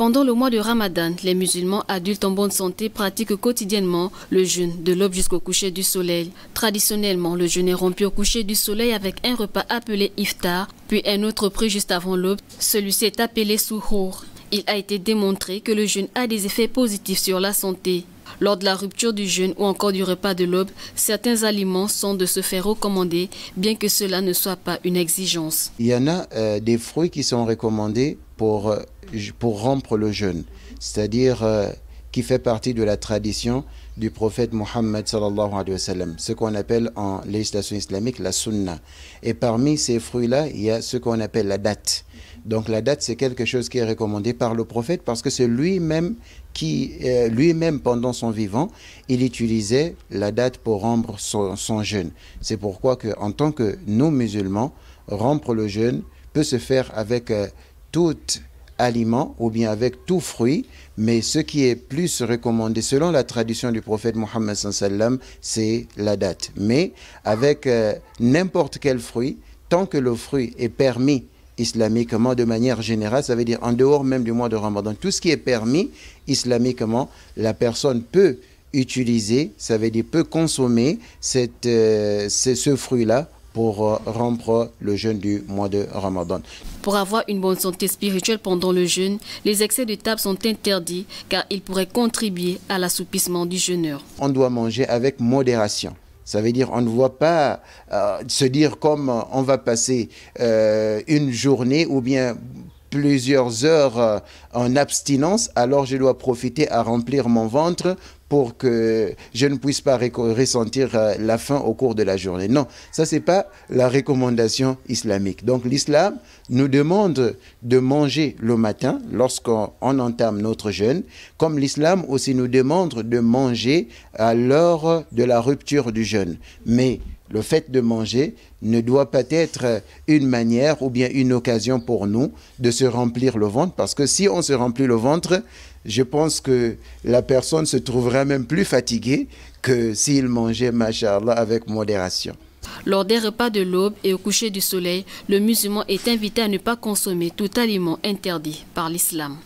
Pendant le mois de Ramadan, les musulmans adultes en bonne santé pratiquent quotidiennement le jeûne de l'aube jusqu'au coucher du soleil. Traditionnellement, le jeûne est rompu au coucher du soleil avec un repas appelé iftar, puis un autre pris juste avant l'aube. Celui-ci est appelé souhour. Il a été démontré que le jeûne a des effets positifs sur la santé. Lors de la rupture du jeûne ou encore du repas de l'aube, certains aliments sont de se faire recommander, bien que cela ne soit pas une exigence. Il y en a euh, des fruits qui sont recommandés pour, euh, rompre le jeûne, c'est-à-dire euh, qui fait partie de la tradition du prophète Mohammed ce qu'on appelle en législation islamique la sunna. Et parmi ces fruits-là, il y a ce qu'on appelle la date. Donc la date, c'est quelque chose qui est recommandé par le prophète parce que c'est lui-même qui, euh, lui-même pendant son vivant, il utilisait la date pour rompre son, jeûne. C'est pourquoi que, en tant que nous musulmans, rompre le jeûne peut se faire avec euh, tout aliment ou bien avec tout fruit, mais ce qui est plus recommandé selon la tradition du prophète Mohammed sallam, c'est la date. Mais avec euh, n'importe quel fruit, tant que le fruit est permis islamiquement de manière générale, ça veut dire en dehors même du mois de Ramadan. Tout ce qui est permis islamiquement, la personne peut utiliser, ça veut dire peut consommer cette, euh, ce fruit-là pour euh, rompre le jeûne du mois de Ramadan. Pour avoir une bonne santé spirituelle pendant le jeûne, les excès de table sont interdits car ils pourraient contribuer à l'assoupissement du jeûneur. On doit manger avec modération. Ça veut dire on ne voit pas euh, se dire comme on va passer euh, une journée ou bien plusieurs heures euh, en abstinence, alors je dois profiter à remplir mon ventre pour que je ne puisse pas ressentir euh, la faim au cours de la journée. Non, ça c'est pas la recommandation islamique. Donc l'islam nous demande de manger le matin lorsqu'on entame notre jeûne, comme l'islam aussi nous demande de manger à l'heure de la rupture du jeûne. Mais le fait de manger ne doit pas être une manière ou bien une occasion pour nous de se remplir le ventre, parce que si on se remplit le ventre, je pense que la personne se trouvera même plus fatiguée que s'il mangeait, machallah, avec modération. Lors des repas de l'aube et au coucher du soleil, le musulman est invité à ne pas consommer tout aliment interdit par l'islam.